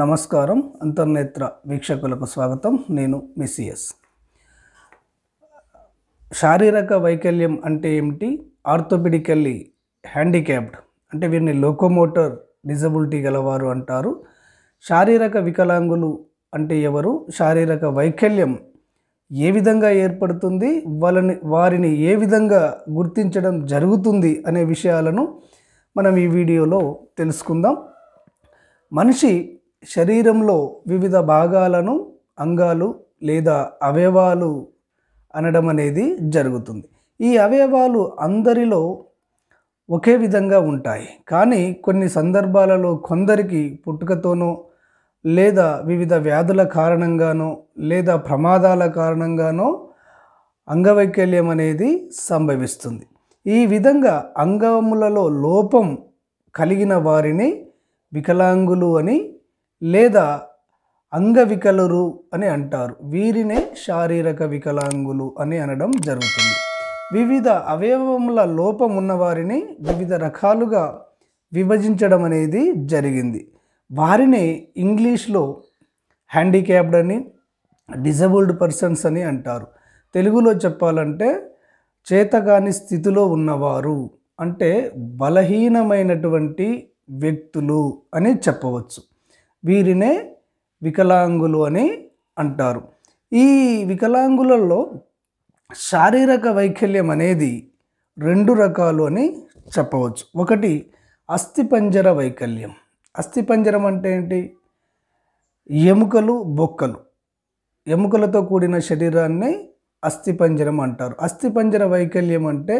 నమస్కారం అంతర్నేత్ర వీక్షకులకు స్వాగతం నేను మిసిఎస్ శారీరక వైకల్యం అంటే ఏమిటి ఆర్థోపెడికల్లీ హ్యాండిక్యాప్డ్ అంటే వీరిని లోకోమోటర్ డిజబిలిటీ గలవారు అంటారు శారీరక వికలాంగులు అంటే ఎవరు శారీరక వైకల్యం ఏ విధంగా ఏర్పడుతుంది వాళ్ళని వారిని ఏ విధంగా గుర్తించడం జరుగుతుంది అనే విషయాలను మనం ఈ వీడియోలో తెలుసుకుందాం మనిషి శరీరంలో వివిధ భాగాలను అంగాలు లేదా అవయవాలు అనడం అనేది జరుగుతుంది ఈ అవయవాలు అందరిలో ఒకే విధంగా ఉంటాయి కానీ కొన్ని సందర్భాలలో కొందరికి పుట్టుకతోనో లేదా వివిధ వ్యాధుల కారణంగానో లేదా ప్రమాదాల కారణంగానో అంగవైకల్యం అనేది సంభవిస్తుంది ఈ విధంగా అంగములలో లోపం కలిగిన వారిని వికలాంగులు అని లేదా అంగవికలురు అని అంటారు వీరినే శారీరక వికలాంగులు అని అనడం జరుగుతుంది వివిధ అవయవముల లోపం ఉన్నవారిని వివిధ రకాలుగా విభజించడం అనేది జరిగింది వారిని ఇంగ్లీష్లో హ్యాండిక్యాప్డ్ అని డిజబుల్డ్ పర్సన్స్ అని అంటారు తెలుగులో చెప్పాలంటే చేతగాని స్థితిలో ఉన్నవారు అంటే బలహీనమైనటువంటి వ్యక్తులు అని చెప్పవచ్చు వీరినే వికలాంగులు అని అంటారు ఈ వికలాంగులలో శారీరక వైకల్యం అనేది రెండు రకాలు అని చెప్పవచ్చు ఒకటి అస్థిపంజర వైకల్యం అస్థిపంజరం అంటే ఏంటి ఎముకలు బొక్కలు ఎముకలతో కూడిన శరీరాన్ని అస్థిపంజరం అంటారు అస్థిపంజర వైకల్యం అంటే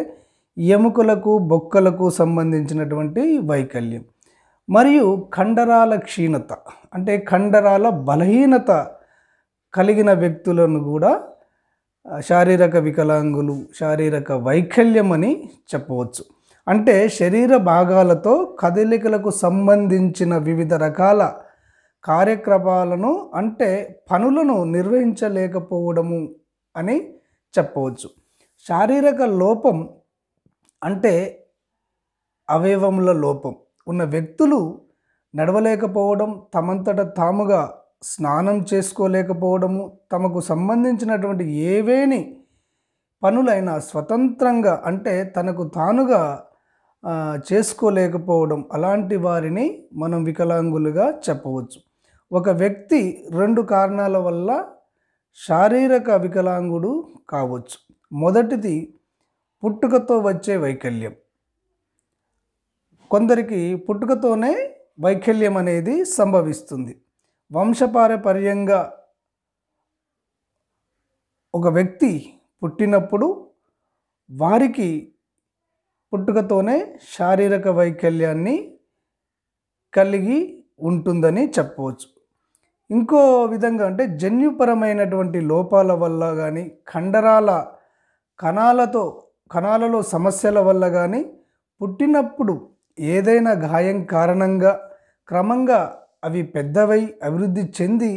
ఎముకలకు బొక్కలకు సంబంధించినటువంటి వైకల్యం మరియు కండరాల క్షీణత అంటే కండరాల బలహీనత కలిగిన వ్యక్తులను కూడా శారీరక వికలాంగులు శారీరక వైకల్యం అని చెప్పవచ్చు అంటే శరీర భాగాలతో కదలికలకు సంబంధించిన వివిధ రకాల కార్యక్రమాలను అంటే పనులను నిర్వహించలేకపోవడము అని చెప్పవచ్చు శారీరక లోపం అంటే అవయవముల లోపం ఉన్న వ్యక్తులు నడవలేకపోవడం తమంతట తాముగా స్నానం చేసుకోలేకపోవడము తమకు సంబంధించినటువంటి ఏవేని పనులైనా స్వతంత్రంగా అంటే తనకు తానుగా చేసుకోలేకపోవడం అలాంటి వారిని మనం వికలాంగులుగా చెప్పవచ్చు ఒక వ్యక్తి రెండు కారణాల వల్ల శారీరక వికలాంగుడు కావచ్చు మొదటిది పుట్టుకతో వచ్చే వైకల్యం కొందరికి పుట్టుకతోనే వైకల్యం అనేది సంభవిస్తుంది వంశపారపర్యంగా ఒక వ్యక్తి పుట్టినప్పుడు వారికి పుట్టుకతోనే శారీరక వైకల్యాన్ని కలిగి ఉంటుందని చెప్పవచ్చు ఇంకో విధంగా అంటే జన్యుపరమైనటువంటి లోపాల వల్ల కానీ కండరాల కణాలతో కణాలలో సమస్యల వల్ల కానీ పుట్టినప్పుడు ఏదైనా గాయం కారణంగా క్రమంగా అవి పెద్దవై అభివృద్ధి చెంది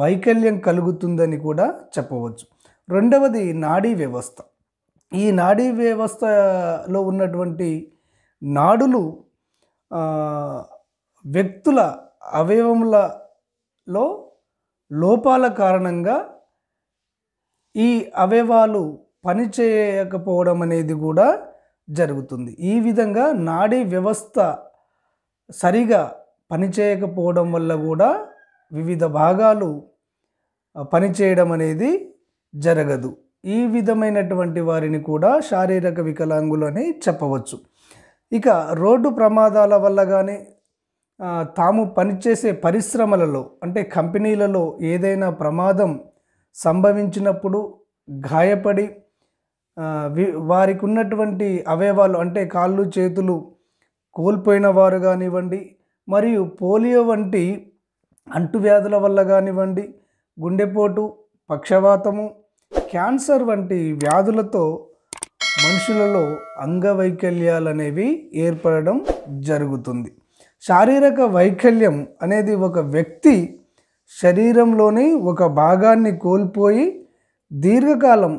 వైకల్యం కలుగుతుందని కూడా చెప్పవచ్చు రెండవది నాడీ వ్యవస్థ ఈ నాడీ వ్యవస్థలో ఉన్నటువంటి నాడులు వ్యక్తుల అవయవములలో లోపాల కారణంగా ఈ అవయవాలు పనిచేయకపోవడం అనేది కూడా జరుగుతుంది ఈ విధంగా నాడీ వ్యవస్థ సరిగా పనిచేయకపోవడం వల్ల కూడా వివిధ భాగాలు పనిచేయడం అనేది జరగదు ఈ విధమైనటువంటి వారిని కూడా శారీరక వికలాంగులు అని చెప్పవచ్చు ఇక రోడ్డు ప్రమాదాల వల్ల కానీ తాము పనిచేసే పరిశ్రమలలో అంటే కంపెనీలలో ఏదైనా ప్రమాదం సంభవించినప్పుడు గాయపడి వారికి ఉన్నటువంటి అవయవాలు అంటే కాళ్ళు చేతులు కోల్పోయిన వారు కానివ్వండి మరియు పోలియో వంటి అంటువ్యాధుల వల్ల కానివ్వండి గుండెపోటు పక్షవాతము క్యాన్సర్ వంటి వ్యాధులతో మనుషులలో అంగవైకల్యాలు అనేవి ఏర్పడడం జరుగుతుంది శారీరక వైకల్యం అనేది ఒక వ్యక్తి శరీరంలోని ఒక భాగాన్ని కోల్పోయి దీర్ఘకాలం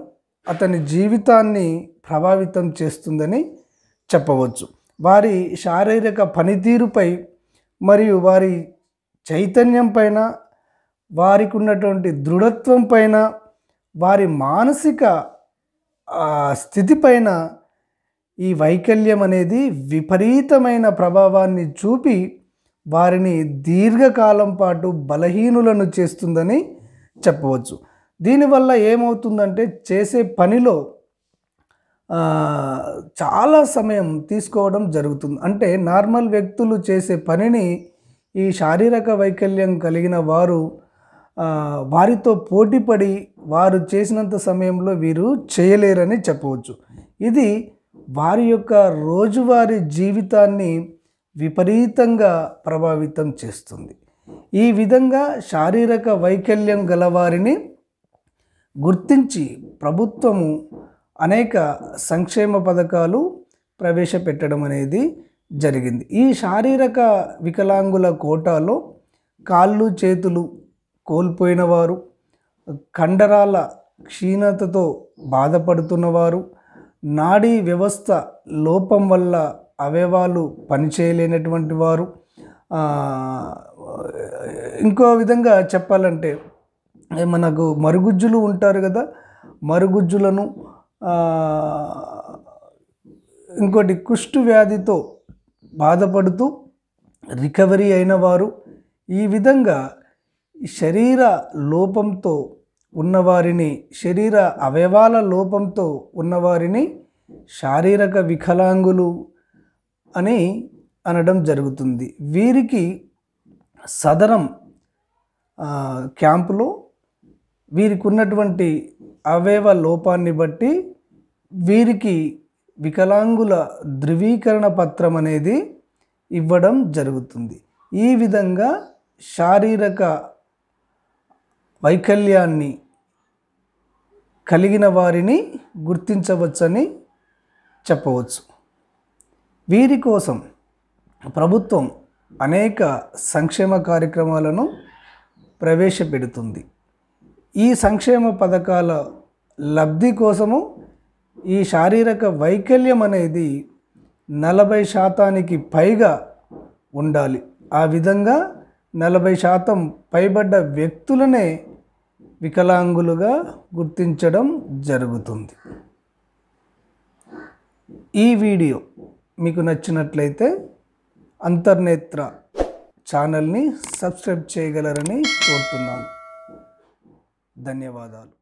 అతని జీవితాన్ని ప్రభావితం చేస్తుందని చెప్పవచ్చు వారి శారీరక పనితీరుపై మరియు వారి చైతన్యం పైన వారికి ఉన్నటువంటి దృఢత్వం పైన వారి మానసిక స్థితిపైన ఈ వైకల్యం అనేది విపరీతమైన ప్రభావాన్ని చూపి వారిని దీర్ఘకాలం పాటు బలహీనులను చేస్తుందని చెప్పవచ్చు దీనివల్ల ఏమవుతుందంటే చేసే పనిలో చాలా సమయం తీసుకోవడం జరుగుతుంది అంటే నార్మల్ వ్యక్తులు చేసే పనిని ఈ శారీరక వైకల్యం కలిగిన వారు వారితో పోటీపడి వారు చేసినంత సమయంలో వీరు చేయలేరని చెప్పవచ్చు ఇది వారి యొక్క రోజువారీ జీవితాన్ని విపరీతంగా ప్రభావితం చేస్తుంది ఈ విధంగా శారీరక వైకల్యం గలవారిని గుర్తించి ప్రభుత్వము అనేక సంక్షేమ పథకాలు ప్రవేశపెట్టడం అనేది జరిగింది ఈ శారీరక వికలాంగుల కోటాలో కాళ్ళు చేతులు కోల్పోయిన వారు కండరాల క్షీణతతో బాధపడుతున్నవారు నాడీ వ్యవస్థ లోపం వల్ల అవయవాలు పనిచేయలేనటువంటి వారు ఇంకో విధంగా చెప్పాలంటే మనకు మరుగుజ్జులు ఉంటారు కదా మరుగుజ్జులను ఇంకోటి కుష్టు వ్యాధితో బాధపడుతూ రికవరీ అయిన వారు ఈ విధంగా శరీర లోపంతో ఉన్నవారిని శరీర అవయవాల లోపంతో ఉన్నవారిని శారీరక వికలాంగులు అని అనడం జరుగుతుంది వీరికి సదరం క్యాంపులో వీరికి ఉన్నటువంటి అవయవ లోపాన్ని బట్టి వీరికి వికలాంగుల ధృవీకరణ పత్రం అనేది ఇవ్వడం జరుగుతుంది ఈ విధంగా శారీరక వైకల్యాన్ని కలిగిన వారిని గుర్తించవచ్చని చెప్పవచ్చు వీరి కోసం ప్రభుత్వం అనేక సంక్షేమ కార్యక్రమాలను ప్రవేశపెడుతుంది ఈ సంక్షేమ పథకాల లబ్ధి కోసము ఈ శారీరక వైకల్యం అనేది నలభై శాతానికి పైగా ఉండాలి ఆ విధంగా నలభై శాతం పైబడ్డ వ్యక్తులనే వికలాంగులుగా గుర్తించడం జరుగుతుంది ఈ వీడియో మీకు నచ్చినట్లయితే అంతర్నేత్ర ఛానల్ని సబ్స్క్రైబ్ చేయగలరని కోరుతున్నాను धन्यवाद